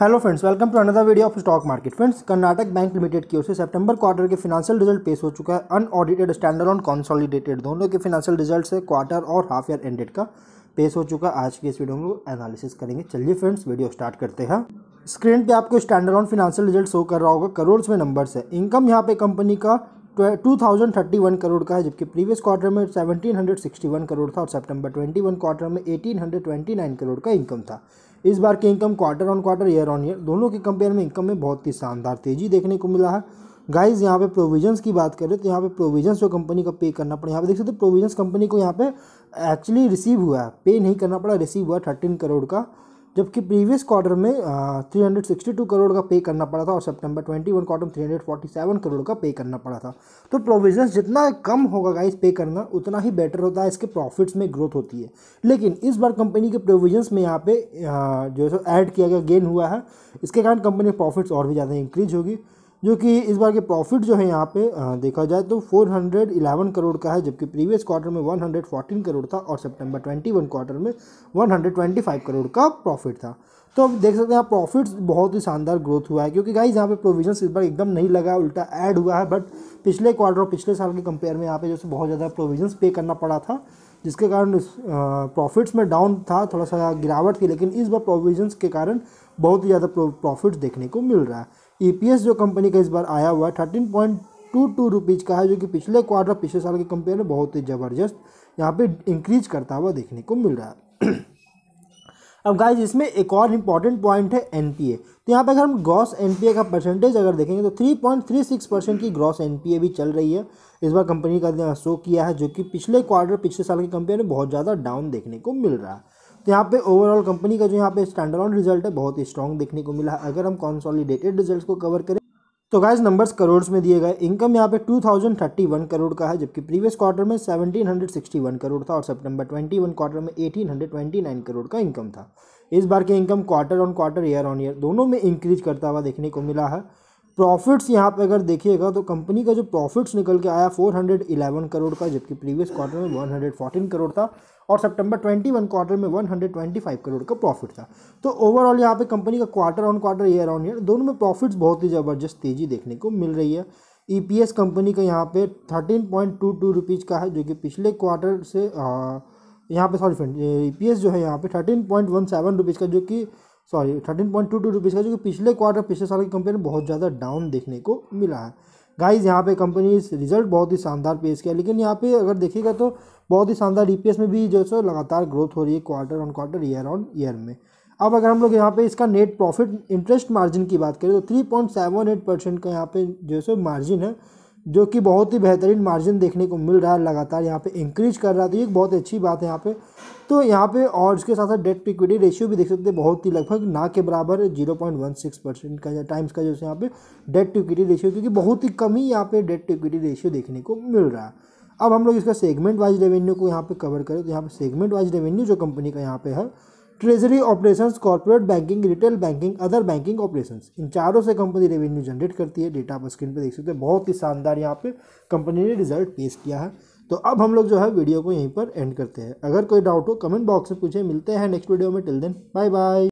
hello friends welcome to another video of stock market friends Karnataka Bank Limited की ओर से सितंबर क्वार्टर के फिनेंशियल रिजल्ट पेश हो चुका है अनऑडिटेड स्टैंडर्ड ऑन कॉन्सोलिडेटेड दोनों के फिनेंशियल रिजल्ट से क्वार्टर और हाफ ईयर एंडेड का पेश हो चुका है आज की इस वीडियो में एनालिसिस करेंगे चलिए फ्रेंड्स वीडियो स्टार्ट करते हैं स्क्रीन पर आपको standard on financial result show कर रहा होगा करोड़ में नंबर्स है इनकम यहाँ पे कंपनी का two thousand thirty one crore का है जबकि प्रीवियस क्वार्टर में seventeen hundred sixty one crore था और सितंबर ट्वेंटी वन क्वार्टर में eighteen hundred twenty nine crore का इनकम था इस बार की income quarter on quarter year on year दोनों के कंपेयर में इनकम में बहुत ही शानदार तेजी देखने को मिला है गाइज यहाँ पे प्रोविजंस की बात करें तो यहाँ पे प्रोविजंस जो कंपनी का पे करना पड़ा यहाँ पे देख सकते हो प्रोविजंस कंपनी को यहाँ पे एक्चुअली रिसीव हुआ है पे नहीं करना पड़ा रिसीव हुआ थर्टीन करोड़ का जबकि प्रीवियस क्वार्टर में three hundred sixty two crore का पे करना पड़ा था और सितंबर ट्वेंटी वन क्वार्टर में three hundred forty seven crore का पे करना पड़ा था तो प्रोविजन जितना कम होगा गाइस पे करना उतना ही बेटर होता है इसके प्रॉफिट्स में ग्रोथ होती है लेकिन इस बार कंपनी के प्रोविजन्स में यहाँ पे जो है सो ऐड किया गया गेन हुआ है इसके कारण कंपनी प्रॉफिट्स और भी ज़्यादा इंक्रीज होगी जो कि इस बार के प्रॉफिट जो है यहाँ पे देखा जाए तो 411 करोड़ का है जबकि प्रीवियस क्वार्टर में 114 करोड़ था और सितंबर 21 क्वार्टर में 125 करोड़ का प्रॉफिट था तो अब देख सकते हैं यहाँ प्रॉफिट्स बहुत ही शानदार ग्रोथ हुआ है क्योंकि गाइज यहाँ पे प्रोविजन इस बार एकदम नहीं लगा उल्टा ऐड हुआ है बट पिछले क्वार्टर और पिछले साल के कंपेयर में यहाँ पे जैसे बहुत ज़्यादा प्रोविजंस पे करना पड़ा था जिसके कारण प्रॉफिट्स में डाउन था थोड़ा सा गिरावट थी लेकिन इस बार प्रोविजंस के कारण बहुत ही ज़्यादा प्रॉफिट्स देखने को मिल रहा है ई e जो कंपनी का इस बार आया हुआ है thirteen point two two rupees का है जो कि पिछले क्वार्टर पिछले साल के कंपेयर में बहुत ही ज़बरदस्त यहाँ पे इंक्रीज करता हुआ देखने को मिल रहा है अब गाइज इसमें एक और इम्पॉर्टेंट पॉइंट है एन तो यहाँ पर अगर हम ग्रॉस एन का परसेंटेज अगर देखेंगे तो three point three six percent की ग्रॉस एन भी चल रही है इस बार कंपनी का शो किया है जो कि पिछले क्वार्टर पिछले साल की कंपनी में बहुत ज़्यादा डाउन देखने को मिल रहा है तो यहाँ पे ओवरऑल कंपनी का जो यहाँ पे स्टैंडर्ड रिजल्ट है बहुत ही स्ट्रॉन्ग देखने को मिला है अगर हम कॉन्सॉलीडेटेड रिजल्ट को कवर करें तो गाइज नंबर्स करोड़ में दिए गए इनकम यहाँ पे two thousand thirty one crore का है जबकि प्रीवियस क्वार्टर में हंड्रेड सिक्सटी वन करोड़ था और सितंबर वन क्वार्टर में eighteen hundred twenty nine crore का इनकम था इस बार के income quarter on quarter year on year दोनों में इंक्रीज करता हुआ देखने को मिला है प्रॉफिट्स यहाँ पे अगर देखिएगा तो कंपनी का जो प्रॉफिट्स निकल के आया 411 करोड़ का जबकि प्रीवियस क्वार्टर में 114 करोड़ था और सितंबर 21 क्वार्टर में 125 करोड़ का प्रॉफिट था तो ओवरऑल यहाँ पे कंपनी का quarter on quarter year on year दोनों में प्रॉफिट्स बहुत ही ज़बरदस्त तेज़ी देखने को मिल रही है ई e कंपनी का यहाँ पे thirteen point two two rupees का है जो कि पिछले क्वार्टर से आ, यहाँ पे सॉरी फ्रेंड ई जो है यहाँ पे thirteen point one seven rupees का जो कि sorry thirteen point two two rupees का जो कि पिछले क्वार्टर पिछले साल की कंपनी बहुत ज़्यादा डाउन देखने को मिला है गाइज यहाँ पे कंपनी रिजल्ट बहुत ही शानदार पेश किया लेकिन यहाँ पे अगर देखिएगा तो बहुत ही शानदार ई में भी जो है लगातार ग्रोथ हो रही है quarter on quarter year on year में अब अगर हम लोग यहाँ पे इसका नेट प्रॉफिट इंटरेस्ट मार्जिन की बात करें तो three point seven eight percent का यहाँ पे जो है मार्जिन है जो कि बहुत ही बेहतरीन मार्जिन देखने को मिल रहा है लगातार यहाँ पे इंक्रीज कर रहा है तो एक बहुत अच्छी बात है यहाँ पे तो यहाँ पे और इसके साथ साथ डेट इक्विटी रेशियो भी देख सकते हैं बहुत ही लगभग ना के बराबर zero point one six percent का टाइम्स का जो है यहाँ पे डेट टिक्विटी इक्विटी रेशियो क्योंकि बहुत ही कम ही यहाँ पे डेट टिक्विटी इक्विटी रेशियो देखने को मिल रहा है अब हम लोग इसका सेगमेंट वाइज रेवेन्यू को यहाँ पे कवर करें तो यहाँ पे सेगमेंट वाइज रेवेन्यू जो कंपनी का यहाँ पे है treasury operations corporate banking retail banking other banking operations इन चारों से कंपनी रेवेन्यू जनरेट करती है डेटा आप स्क्रीन पर देख सकते हैं बहुत ही शानदार यहाँ पे कंपनी ने रिजल्ट पेश किया है तो अब हम लोग जो है वीडियो को यहीं पर एंड करते हैं अगर कोई डाउट हो कमेंट बॉक्स में पूछे मिलते हैं नेक्स्ट वीडियो में टिल देन बाय बाय